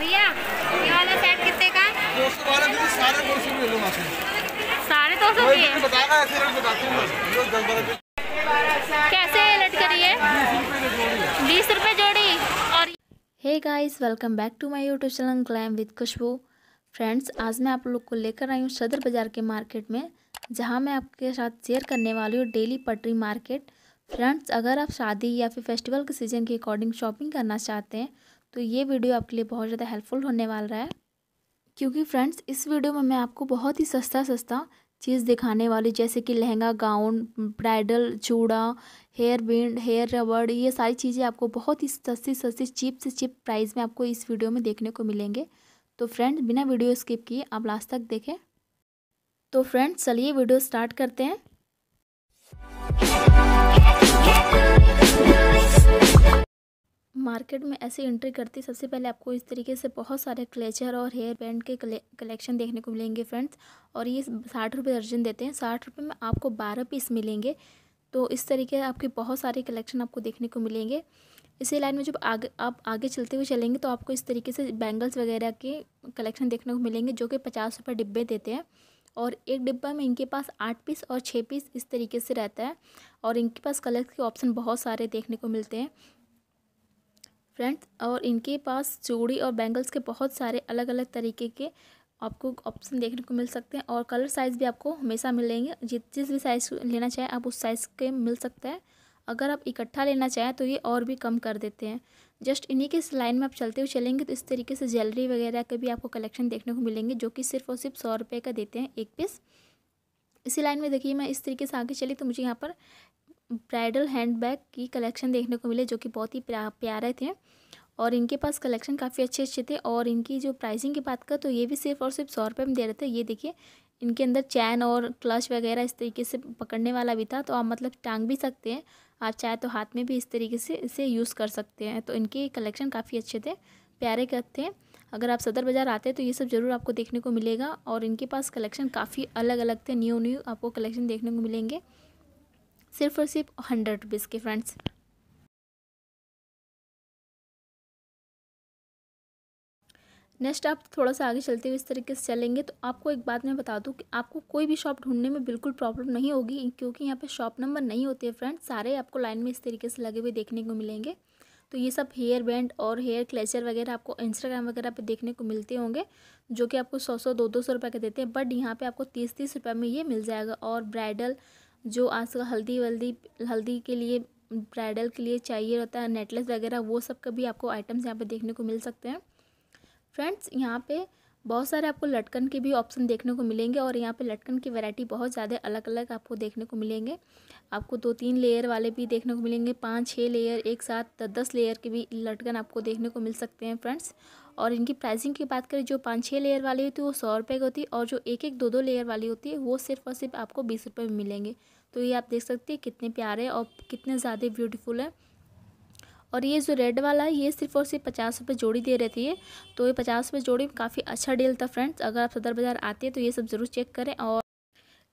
भैया ये वाला सेट कितने का दो सौ बारह में दो सौ में दो सौ की रेट बताती बीस रुपये जोड़ी और hey guys welcome back to my YouTube channel glam with Khushbu friends आज मैं आप लोग को लेकर आई हूँ सदर बाज़ार के मार्केट में जहाँ मैं आपके साथ शेयर करने वाली हूँ डेली पटरी मार्केट फ्रेंड्स अगर आप शादी या फिर फेस्टिवल के सीज़न के अकॉर्डिंग शॉपिंग करना चाहते हैं तो ये वीडियो आपके लिए बहुत ज़्यादा हेल्पफुल होने वाला है क्योंकि फ्रेंड्स इस वीडियो में मैं आपको बहुत ही सस्ता सस्ता चीज़ दिखाने वाली जैसे कि लहंगा गाउन ब्राइडल चूड़ा हेयर बिंड हेयर रबड़ ये सारी चीज़ें आपको बहुत ही सस्ती सस्ती चीप से चीप प्राइस में आपको इस वीडियो में देखने को मिलेंगे तो फ्रेंड्स बिना वीडियो स्किप किए आप लास्ट तक देखें तो फ्रेंड्स चलिए वीडियो स्टार्ट करते हैं मार्केट में ऐसे एंट्री करती सबसे पहले आपको इस तरीके से बहुत सारे क्लेचर और हेयर बैंड के कलेक्शन देखने को मिलेंगे फ्रेंड्स और ये साठ रुपये दर्जन देते हैं साठ रुपये में आपको बारह पीस मिलेंगे तो इस तरीके आपके बहुत सारे कलेक्शन आपको देखने को मिलेंगे इसी लाइन में जब आगे आप आगे चलते हुए चलेंगे तो आपको इस तरीके से बैंगल्स वगैरह के कलेक्शन देखने को मिलेंगे जो कि पचास रुपये डिब्बे देते हैं और एक डिब्बा में इनके पास आठ पीस और छः पीस इस तरीके से रहता है और इनके पास कलर के ऑप्शन बहुत सारे देखने को मिलते हैं फ्रेंड्स और इनके पास चूड़ी और बैंगल्स के बहुत सारे अलग अलग तरीके के आपको ऑप्शन देखने को मिल सकते हैं और कलर साइज़ भी आपको हमेशा मिलेंगे जिस जिस भी साइज़ लेना चाहें आप उस साइज़ के मिल सकता है अगर आप इकट्ठा लेना चाहें तो ये और भी कम कर देते हैं जस्ट इन्हीं के इस लाइन में आप चलते हुए चलेंगे तो इस तरीके से ज्वेलरी वगैरह के भी आपको कलेक्शन देखने को मिलेंगे जो कि सिर्फ और सिर्फ सौ रुपये का देते हैं एक पीस इसी लाइन में देखिए मैं इस तरीके से आगे चली तो मुझे यहाँ पर ब्राइडल हैंडबैग की कलेक्शन देखने को मिले जो कि बहुत ही प्या, प्यारे थे और इनके पास कलेक्शन काफ़ी अच्छे अच्छे थे और इनकी जो प्राइसिंग की बात कर तो ये भी सिर्फ और सिर्फ सौ रुपये में दे रहे थे ये देखिए इनके अंदर चैन और क्लच वगैरह इस तरीके से पकड़ने वाला भी था तो आप मतलब टांग भी सकते हैं आप चाहे तो हाथ में भी इस तरीके से इसे यूज़ कर सकते हैं तो इनके कलेक्शन काफ़ी अच्छे थे प्यारे थे अगर आप सदर बाज़ार आते हैं तो ये सब ज़रूर आपको देखने को मिलेगा और इनके पास कलेक्शन काफ़ी अलग अलग थे न्यू न्यू आपको कलेक्शन देखने को मिलेंगे सिर्फ और सिर्फ हंड्रेड रुपीज़ के फ्रेंड्स नेक्स्ट आप थोड़ा सा आगे चलते हुए इस तरीके से चलेंगे तो आपको एक बात मैं बता दूं कि आपको कोई भी शॉप ढूंढने में बिल्कुल प्रॉब्लम नहीं होगी क्योंकि यहाँ पे शॉप नंबर नहीं होते हैं फ्रेंड्स सारे आपको लाइन में इस तरीके से लगे हुए देखने को मिलेंगे तो ये सब हेयर बैंड और हेयर क्लेचर वगैरह आपको इंस्टाग्राम वगैरह पे देखने को मिलते होंगे जो कि आपको सौ सौ दो दो सौ रुपये के देते हैं बट यहाँ पे आपको तीस तीस रुपये में ये मिल जाएगा और ब्राइडल जो आजकल हल्दी वल्दी हल्दी के लिए ब्राइडल के लिए चाहिए रहता है नेटलेस वगैरह वो सब का भी आपको आइटम्स यहाँ पे देखने को मिल सकते हैं फ्रेंड्स यहाँ पे बहुत सारे आपको लटकन के भी ऑप्शन देखने को मिलेंगे और यहाँ पे लटकन की वैरायटी बहुत ज़्यादा अलग अलग आपको देखने को मिलेंगे आपको दो तीन लेयर वाले भी देखने को मिलेंगे पाँच छः लेयर एक साथ दस लेयर के भी लटकन आपको देखने को मिल सकते हैं फ्रेंड्स और इनकी प्राइसिंग की बात करें जो पाँच छः लेयर वाली होती है वो सौ रुपये की होती है और जो एक एक दो दो लेयर वाली होती है वो सिर्फ और सिर्फ आपको बीस रुपये में मिलेंगे तो ये आप देख सकते हैं कितने प्यारे और कितने ज़्यादा ब्यूटीफुल है और ये जो रेड वाला है ये सिर्फ और सिर्फ पचास रुपये जोड़ी दे रहती है तो ये पचास रुपये जोड़ी में काफ़ी अच्छा डील था फ्रेंड्स अगर आप सदर बाज़ार आते हैं तो ये सब ज़रूर चेक करें और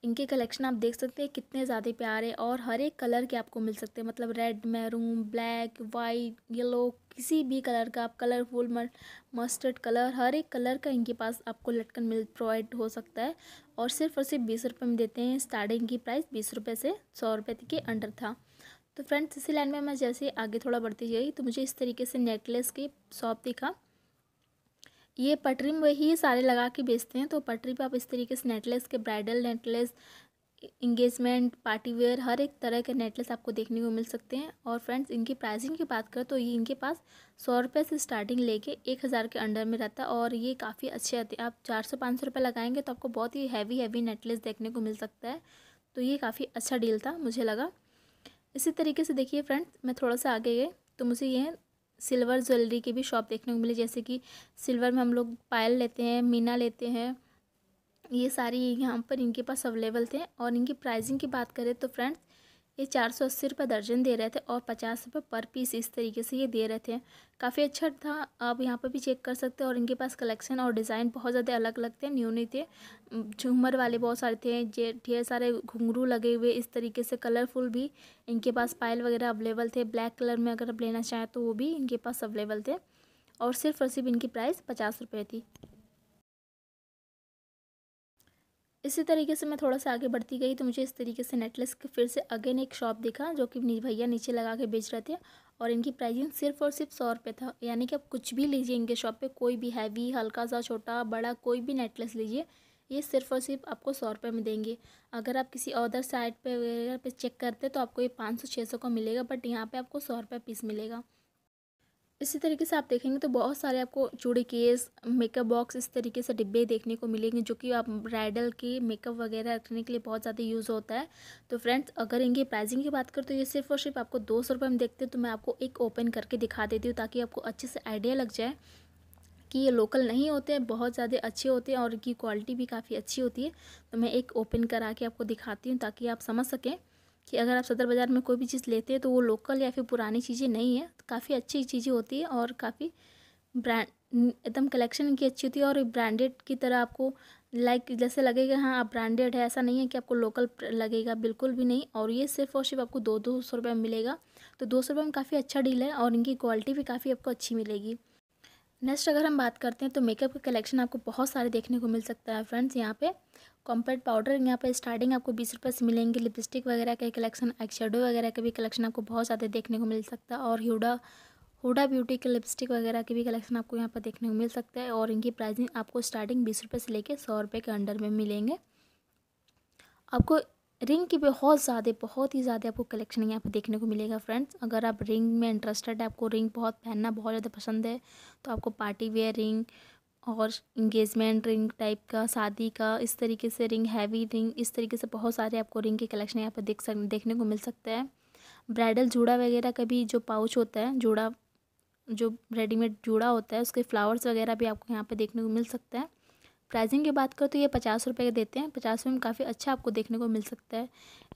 इनके कलेक्शन आप देख सकते हैं कितने ज़्यादा प्यारे और हर एक कलर के आपको मिल सकते हैं मतलब red maroon black white yellow किसी भी कलर का आप कलरफुल मस्टर्ड कलर हर एक कलर का इनके पास आपको लटकन मिल प्रोवाइड हो सकता है और सिर्फ और सिर्फ बीस रुपये में देते हैं स्टार्टिंग की प्राइस बीस रुपये से सौ रुपये तक के अंडर था तो फ्रेंड्स इसी लाइन में मैं जैसे आगे थोड़ा बढ़ती गई तो मुझे इस तरीके से नेकलेस की शॉप दिखा ये पटरी में ही सारे लगा के बेचते हैं तो पटरी पे आप इस तरीके से नेकलेस के bridal necklace engagement party wear हर एक तरह के नेकलेस आपको देखने को मिल सकते हैं और फ्रेंड्स इनकी प्राइसिंग की बात करें तो ये इनके पास सौ रुपये से स्टार्टिंग लेके एक हज़ार के अंडर में रहता है और ये काफ़ी अच्छे आते हैं आप चार सौ पाँच सौ रुपये लगाएंगे तो आपको बहुत ही हैवी हैवी नेकलेस देखने को मिल सकता है तो ये काफ़ी अच्छा डील था मुझे लगा इसी तरीके से देखिए फ्रेंड्स मैं थोड़ा सा आगे गए तो मुझे ये सिल्वर ज्वेलरी की भी शॉप देखने को मिली जैसे कि सिल्वर में हम लोग पायल लेते हैं मीना लेते हैं ये सारी यहाँ पर इनके पास अवेलेबल थे और इनकी प्राइसिंग की बात करें तो फ्रेंड्स ये चार सौ अस्सी रुपये दर्जन दे रहे थे और पचास रुपये पर पीस इस तरीके से ये दे रहे थे काफ़ी अच्छा था आप यहाँ पर भी चेक कर सकते हैं और इनके पास कलेक्शन और डिज़ाइन बहुत ज़्यादा अलग अलग थे न्यू न्यू थे झूमर वाले बहुत सारे थे जे ढेर सारे घुंघरू लगे हुए इस तरीके से कलरफुल भी इनके पास पायल वगैरह अवेलेबल थे ब्लैक कलर में अगर आप लेना चाहें तो वो भी इनके पास अवेलेबल थे और सिर्फ और सिर्फ इनकी प्राइस पचास रुपये थी इसी तरीके से मैं थोड़ा सा आगे बढ़ती गई तो मुझे इस तरीके से के फिर से अगेन एक शॉप दिखा जो कि भैया नीचे लगा के बेच रहे थे और इनकी प्राइसिंग सिर्फ और सिर्फ सौ रुपये था यानी कि आप कुछ भी लीजिए इनके शॉप पे कोई भी हैवी हल्का सा छोटा बड़ा कोई भी नेटलेस लीजिए ये सिर्फ और सिर्फ आपको सौ रुपये में देंगे अगर आप किसी अदर साइट पे वगैरह पे चेक करते तो आपको ये पाँच सौ छः सौ का मिलेगा बट यहाँ पे आपको सौ रुपये पीस मिलेगा इसी तरीके से आप देखेंगे तो बहुत सारे आपको चूड़ी केस मेकअप बॉक्स इस तरीके से डिब्बे देखने को मिलेंगे जो कि आप ब्राइडल के मेकअप वगैरह रखने के लिए बहुत ज़्यादा यूज़ होता है तो फ्रेंड्स अगर इनकी प्राइसिंग की बात करें तो ये सिर्फ और सिर्फ आपको दो सौ रुपये में देखते हैं तो मैं आपको एक ओपन करके दिखा देती हूँ ताकि आपको अच्छे से आइडिया लग जाए कि ये लोकल नहीं होते हैं बहुत ज़्यादा अच्छे होते हैं और इनकी क्वालिटी भी काफ़ी अच्छी होती है तो मैं एक ओपन करा के आपको दिखाती हूँ ताकि आप समझ सकें कि अगर आप सदर बाज़ार में कोई भी चीज़ लेते हैं तो वो लोकल या फिर पुरानी चीज़ें नहीं है काफ़ी अच्छी चीज़ें होती है और काफ़ी ब्रांड एकदम कलेक्शन इनकी अच्छी होती है और ब्रांडेड की तरह आपको लाइक जैसे लगेगा हाँ आप ब्रांडेड है ऐसा नहीं है कि आपको लोकल लगेगा बिल्कुल भी नहीं और ये सिर्फ और सिर्फ आपको दो दो सौ रुपये में मिलेगा तो दो सौ रुपये में काफ़ी अच्छा डील है और इनकी क्वालिटी भी काफ़ी आपको अच्छी मिलेगी नेक्स्ट अगर हम बात करते हैं तो मेकअप का कलेक्शन आपको बहुत सारे देखने को मिल सकता है फ्रेंड्स यहाँ पे कॉम्पैक्ट पाउडर यहाँ पर स्टार्टिंग आपको बीस रुपये से मिलेंगे लिपस्टिक वगैरह का कलेक्शन एक्शेडो वगैरह का भी कलेक्शन आपको बहुत ज़्यादा देखने को मिल सकता है और ह्यूडा हुडा ब्यूटी के लिपस्टिक वगैरह के भी कलेक्शन आपको यहाँ पर देखने को मिल सकता है और इनकी प्राइसिंग आपको स्टार्टिंग बीस रुपये से लेकर सौ रुपये के अंडर में मिलेंगे आपको रिंग की बहुत ज़्यादा बहुत ही ज़्यादा आपको कलेक्शन यहाँ पर देखने को मिलेगा फ्रेंड्स अगर आप रिंग में इंटरेस्टेड है आपको रिंग बहुत पहनना बहुत ज़्यादा पसंद है तो आपको पार्टी वेयर रिंग और इंगेजमेंट रिंग टाइप का शादी का इस तरीके से रिंग हैवी रिंग इस तरीके से बहुत सारे आपको रिंग के कलेक्शन यहाँ पर देख सक देखने को मिल सकता है ब्राइडल जूड़ा वगैरह का भी जो पाउच होता है जूड़ा जो रेडीमेड जूड़ा होता है उसके फ्लावर्स वगैरह भी आपको यहाँ पर देखने को मिल सकता है प्राइसिंग की बात करें तो ये पचास रुपये के देते हैं पचास रुपये में काफ़ी अच्छा आपको देखने को मिल सकता है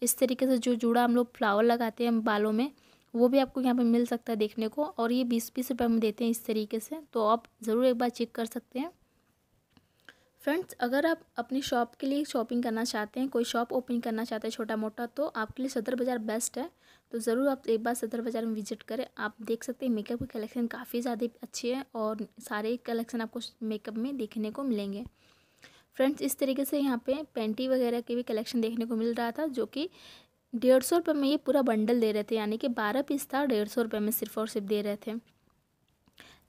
इस तरीके से जो जूड़ा हम लोग फ्लावर लगाते हैं बालों में वो भी आपको यहाँ पर मिल सकता है देखने को और ये बीस बीस रुपये में देते हैं इस तरीके से तो आप ज़रूर एक बार चेक कर सकते हैं फ्रेंड्स अगर आप अपनी शॉप के लिए शॉपिंग करना चाहते हैं कोई शॉप ओपन करना चाहते हैं छोटा मोटा तो आपके लिए सदर बाज़ार बेस्ट है तो ज़रूर आप एक बार सदर बाज़ार में विजिट करें आप देख सकते हैं मेकअप के कलेक्शन काफ़ी ज़्यादा अच्छे हैं और सारे कलेक्शन आपको मेकअप में देखने को मिलेंगे फ्रेंड्स इस तरीके से यहाँ पे पेंटी वगैरह के भी कलेक्शन देखने को मिल रहा था जो कि डेढ़ सौ रुपये में ये पूरा बंडल दे रहे थे यानी कि बारह पीस था डेढ़ सौ रुपये में सिर्फ और सिर्फ दे रहे थे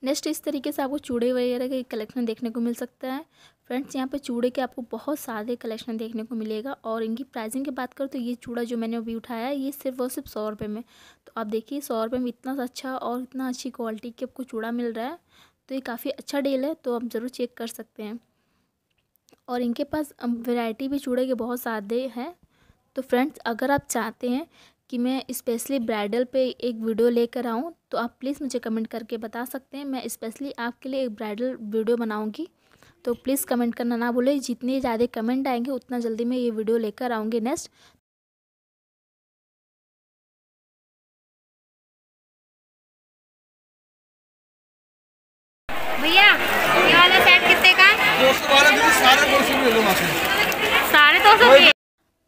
नेक्स्ट इस तरीके से आपको चूड़े वगैरह के कलेक्शन देखने को मिल सकता है फ्रेंड्स यहाँ पे चूड़े के आपको बहुत सारे कलेक्शन देखने को मिलेगा और इनकी प्राइसिंग की बात करूँ तो ये चूड़ा जो मैंने अभी उठाया ये सिर्फ और सिर्फ सौ रुपये में तो आप देखिए सौ रुपये में इतना अच्छा और इतना अच्छी क्वालिटी के आपको चूड़ा मिल रहा है तो ये काफ़ी अच्छा डील है तो आप ज़रूर चेक कर सकते हैं और इनके पास वैरायटी भी चूड़े के बहुत सारे हैं तो फ्रेंड्स अगर आप चाहते हैं कि मैं स्पेशली ब्राइडल पे एक वीडियो लेकर आऊँ तो आप प्लीज़ मुझे कमेंट करके बता सकते हैं मैं स्पेशली आपके लिए एक ब्राइडल वीडियो बनाऊँगी तो प्लीज़ कमेंट करना ना भूलें जितने ज़्यादा कमेंट आएंगे उतना जल्दी मैं ये वीडियो लेकर आऊँगी नेक्स्ट भैया ये वाला सेट कितने का साढ़े दो सौ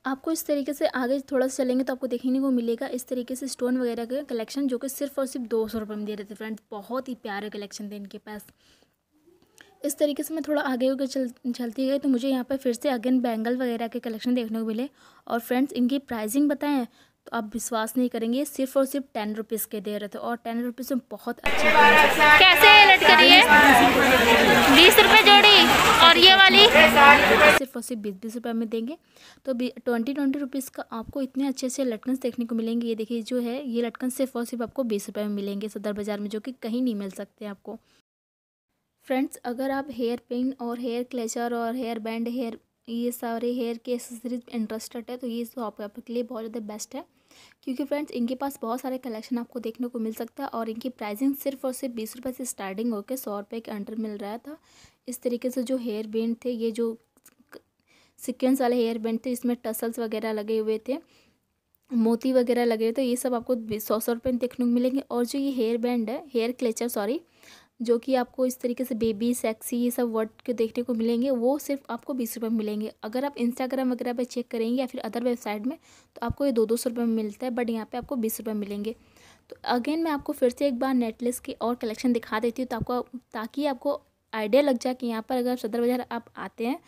आपको इस तरीके से आगे थोड़ा सा चलेंगे तो आपको देखने को मिलेगा इस तरीके से स्टोन वगैरह के कलेक्शन जो कि सिर्फ और सिर्फ दो सौ रुपये में दे रहे थे फ्रेंड्स बहुत ही प्यारे कलेक्शन थे इनके पास इस तरीके से मैं थोड़ा आगे होकर चल चलती गई तो मुझे यहाँ पर फिर से अगेन बैंगल वगैरह के कलेक्शन देखने को मिले और फ्रेंड्स इनकी प्राइजिंग बताएँ तो आप विश्वास नहीं करेंगे सिर्फ और सिर्फ टेन रुपीज़ के दे रहे थे और टेन रुपीज़ में बहुत अच्छे कैसे लटक रही है पर सिर्फ बीस बीस रुपये में देंगे तो ट्वेंटी ट्वेंटी रुपीज़ का आपको इतने अच्छे अच्छे लटकन देखने को मिलेंगे ये देखिए जो है ये लटकन सिर्फ और सिर्फ आपको बीस रुपये में मिलेंगे सदर बाज़ार में जो कि कहीं नहीं मिल सकते आपको फ्रेंड्स अगर आप हेयर पिन और हेयर क्लेचर और हेयर बैंड हेयर ये सारे हेयर के एक्सेसरीज इंटरेस्टेड है तो ये शॉप तो आपके लिए बहुत ज़्यादा बेस्ट है क्योंकि फ्रेंड्स इनके पास बहुत सारे कलेक्शन आपको देखने को मिल सकता है और इनकी प्राइसिंग सिर्फ और सिर्फ बीस रुपये से स्टार्टिंग होकर सौ रुपये के अंडर मिल रहा था इस तरीके से जो हेयर बैंड थे ये जो सिक्वेंस वाले हेयर बैंड थे इसमें टसल्स वगैरह लगे हुए थे मोती वगैरह लगे हुए थे ये सब आपको सौ सौ रुपये में देखने को मिलेंगे और जो ये हेयर बैंड है हेयर क्लेचर सॉरी जो कि आपको इस तरीके से बेबी सेक्सी ये सब वर्ड के देखने को मिलेंगे वो सिर्फ आपको बीस रुपये में मिलेंगे अगर आप इंस्टाग्राम वगैरह पे चेक करेंगे या फिर अदर वेबसाइट में तो आपको ये दो दो सौ रुपये में मिलता है बट यहाँ पे आपको बीस रुपये मिलेंगे तो अगेन मैं आपको फिर से एक बार नेटलिस की और कलेक्शन दिखा देती हूँ तो आपको ताकि आपको आइडिया लग जाए कि यहाँ पर अगर सदर बाज़ार आप आते हैं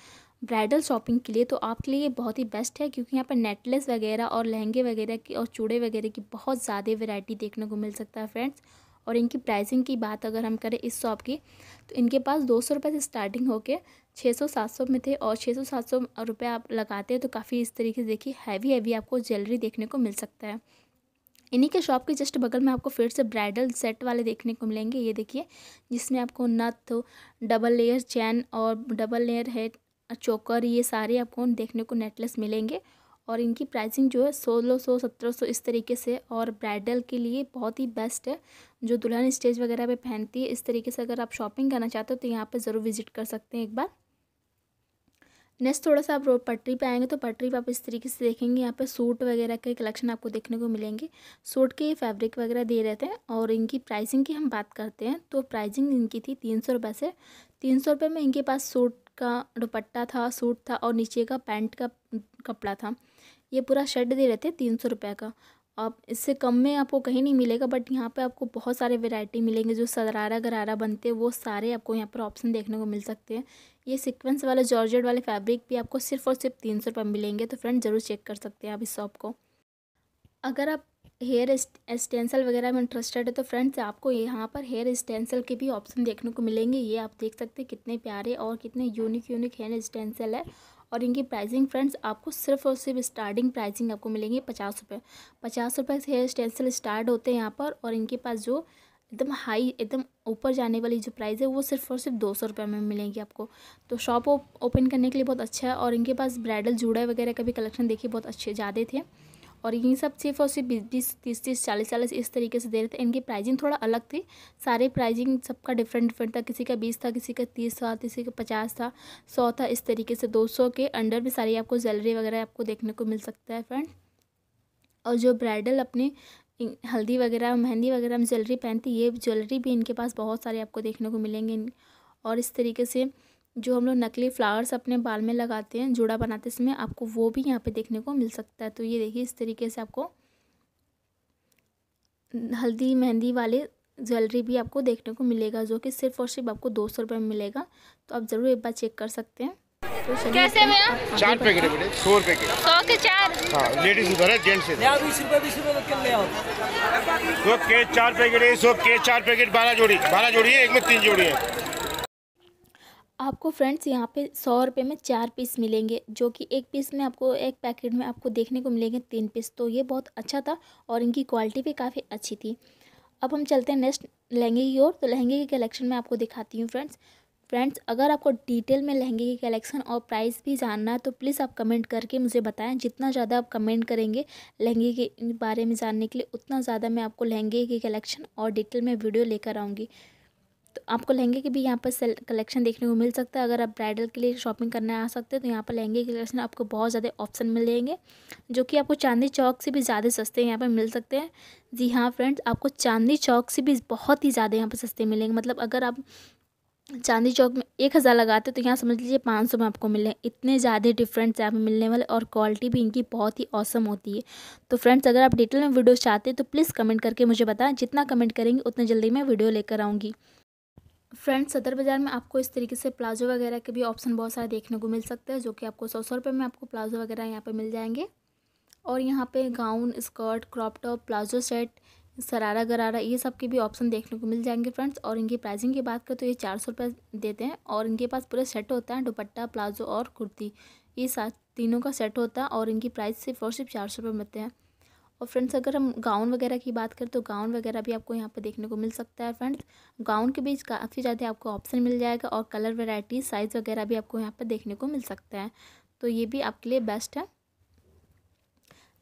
ब्राइडल शॉपिंग के लिए तो आपके लिए बहुत ही बेस्ट है क्योंकि यहाँ पर नेकलेस वगैरह और लहंगे वगैरह की और चूड़े वगैरह की बहुत ज़्यादा वेराइटी देखने को मिल सकता है फ्रेंड्स और इनकी प्राइसिंग की बात अगर हम करें इस शॉप की तो इनके पास दो सौ रुपये से स्टार्टिंग होकर छः सौ सात सौ में थे और छः सौ सात सौ रुपये आप लगाते हैं तो काफ़ी इस तरीके से देखिए हैवी हैवी आपको ज्वेलरी देखने को मिल सकता है इन्हीं के शॉप के जस्ट बगल में आपको फिर से ब्राइडल सेट वाले देखने को मिलेंगे ये देखिए जिसमें आपको नथ डबल लेयर चैन और डबल लेयर हेड चोकर ये सारे आपको देखने को नेकलेस मिलेंगे और इनकी प्राइसिंग जो है सोलह सौ सत्रह सौ इस तरीके से और ब्राइडल के लिए बहुत ही बेस्ट है जो दुल्हन स्टेज वगैरह पे पहनती है इस तरीके से अगर आप शॉपिंग करना चाहते हो तो यहाँ पे ज़रूर विजिट कर सकते हैं एक बार नेक्स्ट थोड़ा सा आप रोड पटरी पे आएंगे तो पटरी पे आप इस तरीके से देखेंगे यहाँ पे सूट वगैरह के कलेक्शन आपको देखने को मिलेंगे सूट के फैब्रिक वगैरह दे रहते हैं और इनकी प्राइसिंग की हम बात करते हैं तो प्राइसिंग इनकी थी तीन सौ रुपये से तीन सौ रुपये में इनके पास सूट का दुपट्टा था सूट था और नीचे का पैंट का कपड़ा था ये पूरा शर्ट दे रहे थे तीन सौ रुपये का आप इससे कम में आपको कहीं नहीं मिलेगा बट यहाँ पे आपको बहुत सारे वैरायटी मिलेंगे जो सरारा गरारा बनते हैं वो सारे आपको यहाँ पर ऑप्शन देखने को मिल सकते हैं ये सीक्वेंस वाले जॉर्जेट वाले फैब्रिक भी आपको सिर्फ और सिर्फ तीन सौ रुपये मिलेंगे तो फ्रेंड ज़रूर चेक कर सकते हैं आप इस शॉप को अगर आप हेयर स्टेंसल वगैरह में इंटरेस्टेड है तो फ्रेंड्स आपको यहाँ पर हेयर स्टेंसल के भी ऑप्शन देखने को मिलेंगे ये आप देख सकते हैं कितने प्यारे और कितने यूनिक यूनिक हेयर स्टेंसल है और इनकी प्राइसिंग फ्रेंड्स आपको सिर्फ और सिर्फ स्टार्टिंग प्राइसिंग आपको मिलेंगी पचास रुपये पचास रुपये से हेयर स्टेंसल स्टार्ट होते हैं यहाँ पर और इनके पास जो एकदम हाई एकदम ऊपर जाने वाली जो प्राइस है वो सिर्फ और सिर्फ दो सौ रुपये में मिलेंगी आपको तो शॉप ओपन करने के लिए बहुत अच्छा है और इनके पास ब्राइडल जूड़ा वगैरह का भी कलेक्शन देखिए बहुत अच्छे ज़्यादा थे और यही सब सिर्फ और सिर्फ बीस बीस तीस तीस चालीस चालीस इस तरीके से दे रहे थे इनकी प्राइजिंग थोड़ा अलग थी सारे प्राइजिंग सबका डिफरेंट डिफरेंट था किसी का बीस था किसी का तीस था किसी का पचास था सौ था इस तरीके से दो सौ के अंडर भी सारी आपको ज्वेलरी वगैरह आपको देखने को मिल सकता है फ्रेंड और जो ब्राइडल अपने हल्दी वगैरह मेहंदी वगैरह में ज्वेलरी पहनती ये ज्वेलरी भी इनके पास बहुत सारे आपको देखने को मिलेंगे और इस तरीके से जो हम लोग नकली फ्लावर्स अपने बाल में लगाते हैं जुड़ा बनाते समय आपको वो भी यहाँ पे देखने को मिल सकता है तो ये देखिए इस तरीके से आपको हल्दी मेहंदी वाले ज्वेलरी भी आपको देखने को मिलेगा जो कि सिर्फ और सिर्फ आपको दो सौ रुपये में मिलेगा तो आप ज़रूर एक बार चेक कर सकते हैं तो कैसे मेरा चार पैकेट है सौ रुपये के सौ के चार हाँ लेडीज उधर है जेंट्स बीस रुपये बीस रुपये चार पैकेट सौ के चार पैकेट बारह जोड़ी बारह जोड़ी है एक में तीन जोड़ी है आपको फ्रेंड्स यहाँ पे सौ रुपये में चार पीस मिलेंगे जो कि एक पीस में आपको एक पैकेट में आपको देखने को मिलेंगे तीन पीस तो ये बहुत अच्छा था और इनकी क्वालिटी भी काफ़ी अच्छी थी अब हम चलते हैं नेक्स्ट लहंगे की ओर तो लहंगे के कलेक्शन में आपको दिखाती हूँ फ्रेंड्स फ्रेंड्स अगर आपको डिटेल में लहंगे की कलेक्शन और प्राइस भी जानना है तो प्लीज़ आप कमेंट करके मुझे बताएं जितना ज़्यादा आप कमेंट करेंगे लहंगे के बारे में जानने के लिए उतना ज़्यादा मैं आपको लहंगे की कलेक्शन और डिटेल में वीडियो लेकर आऊँगी तो आपको लहंगे के भी यहाँ पर कलेक्शन देखने को मिल सकता है अगर आप ब्राइडल के लिए शॉपिंग करने आ सकते हैं तो यहाँ पर लहंगे के कलेक्शन आपको बहुत ज़्यादा ऑप्शन मिल जाएंगे जो कि आपको चांदनी चौक से भी ज़्यादा सस्ते यहाँ पर मिल सकते हैं जी हाँ फ्रेंड्स आपको चांदनी चौक से भी बहुत ही ज़्यादा यहाँ पर सस्ते मिलेंगे मतलब अगर आप चांदी चौक में एक हज़ार लगाते तो यहाँ समझ लीजिए पाँच सौ में आपको मिले इतने ज़्यादा डिफरेंट्स यहाँ पर मिलने वाले और क्वालिटी भी इनकी बहुत ही औसम होती है तो फ्रेंड्स अगर आप डिटेल में वीडियो चाहते हैं तो प्लीज़ कमेंट करके मुझे बताएं जितना कमेंट करेंगे उतना जल्दी मैं वीडियो लेकर आऊँगी फ्रेंड्स सदर बाज़ार में आपको इस तरीके से प्लाजो वगैरह के भी ऑप्शन बहुत सारे देखने को मिल सकते हैं जो कि आपको सौ सौ रुपये में आपको प्लाजो वगैरह यहाँ पे मिल जाएंगे और यहाँ पे gown skirt crop top palazzo set sharara gharara ये सब के भी ऑप्शन देखने को मिल जाएंगे फ्रेंड्स और इनकी प्राइसिंग की बात करें तो ये चार सौ रुपये देते हैं और इनके पास पूरा सेट होता है दुपट्टा प्लाजो और कुर्ती ये सात तीनों का सेट होता है और इनकी प्राइस सिर्फ और सिर्फ चार सौ रुपये मिलते हैं और फ्रेंड्स अगर हम गाउन वगैरह की बात करें तो गाउन वगैरह भी आपको यहाँ पर देखने को मिल सकता है फ्रेंड्स गाउन के बीच काफ़ी ज़्यादा आपको ऑप्शन मिल जाएगा और कलर वेराइटी साइज़ वगैरह भी आपको यहाँ पर देखने को मिल सकता है तो ये भी आपके लिए बेस्ट है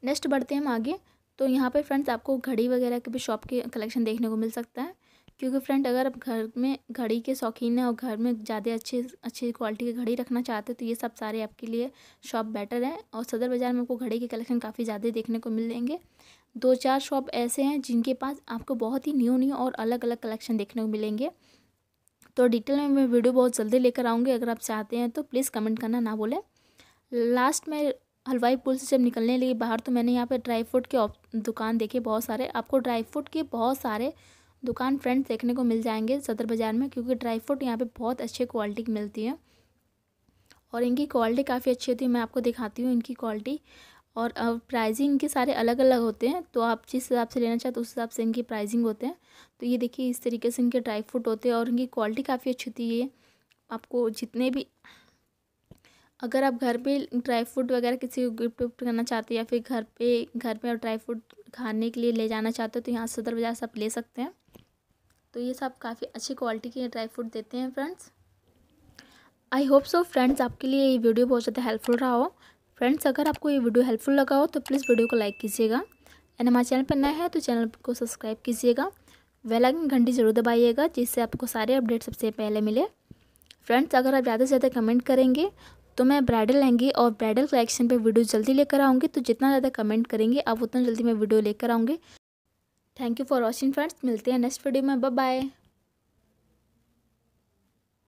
नेक्स्ट बढ़ते हैं हम आगे तो यहाँ पर फ्रेंड्स आपको घड़ी वगैरह के भी शॉप के कलेक्शन देखने को मिल सकता है क्योंकि फ्रेंड अगर आप घर में घड़ी के शौकीन हैं और घर में ज़्यादा अच्छे अच्छी क्वालिटी की घड़ी रखना चाहते हैं तो ये सब सारे आपके लिए शॉप बेटर है और सदर बाज़ार में आपको घड़ी के कलेक्शन काफ़ी ज़्यादा देखने को मिल जाएंगे दो चार शॉप ऐसे हैं जिनके पास आपको बहुत ही न्यू न्यू और अलग अलग कलेक्शन देखने को मिलेंगे तो डिटेल में मैं वीडियो बहुत जल्दी लेकर आऊँगी अगर आप चाहते हैं तो प्लीज़ कमेंट करना ना बोले लास्ट में हलवाई पुल से जब निकलने लगी बाहर तो मैंने यहाँ पे ड्राई फ्रूट के दुकान देखे बहुत सारे आपको ड्राई फ्रूट के बहुत सारे दुकान फ्रेंड्स देखने को मिल जाएंगे सदर बाज़ार में क्योंकि ड्राई फ्रूट यहाँ पे बहुत अच्छे क्वालिटी की मिलती है और इनकी क्वालिटी काफ़ी अच्छी होती है मैं आपको दिखाती हूँ इनकी क्वालिटी और प्राइजिंग इनके सारे अलग अलग होते हैं तो आप जिस हिसाब से लेना चाहते हो उस हिसाब से इनकी प्राइजिंग होते हैं तो ये देखिए इस तरीके से इनके ड्राई फ्रूट होते हैं और इनकी क्वालिटी काफ़ी अच्छी होती है आपको जितने भी अगर आप घर पे ड्राई फ्रूट वगैरह किसी को गिफ्ट विफ्ट करना चाहते हैं या फिर घर पे घर पे और ड्राई फ्रूट खाने के लिए ले जाना चाहते हो तो यहाँ सदर बाज़ार से आप ले सकते हैं तो ये सब काफ़ी अच्छी क्वालिटी के ड्राई फ्रूट देते हैं friends I hope so friends आपके लिए ये वीडियो बहुत ज़्यादा हेल्पफुल रहा हो फ्रेंड्स अगर आपको ये वीडियो हेल्पफुल लगा हो तो प्लीज़ वीडियो को लाइक कीजिएगा एंड हमारे चैनल पर नया है तो चैनल को सब्सक्राइब कीजिएगा वेल आइकन घंटी जरूर दबाइएगा जिससे आपको सारे अपडेट सबसे पहले मिले फ्रेंड्स अगर आप ज़्यादा से ज़्यादा कमेंट करेंगे तो मैं ब्राइडल लहंगे और ब्राइडल कलेक्शन पे वीडियो जल्दी लेकर आऊँगी तो जितना ज़्यादा कमेंट करेंगे आप उतना जल्दी मैं वीडियो लेकर आऊँगी thank you for watching friends मिलते हैं नेक्स्ट वीडियो में बाय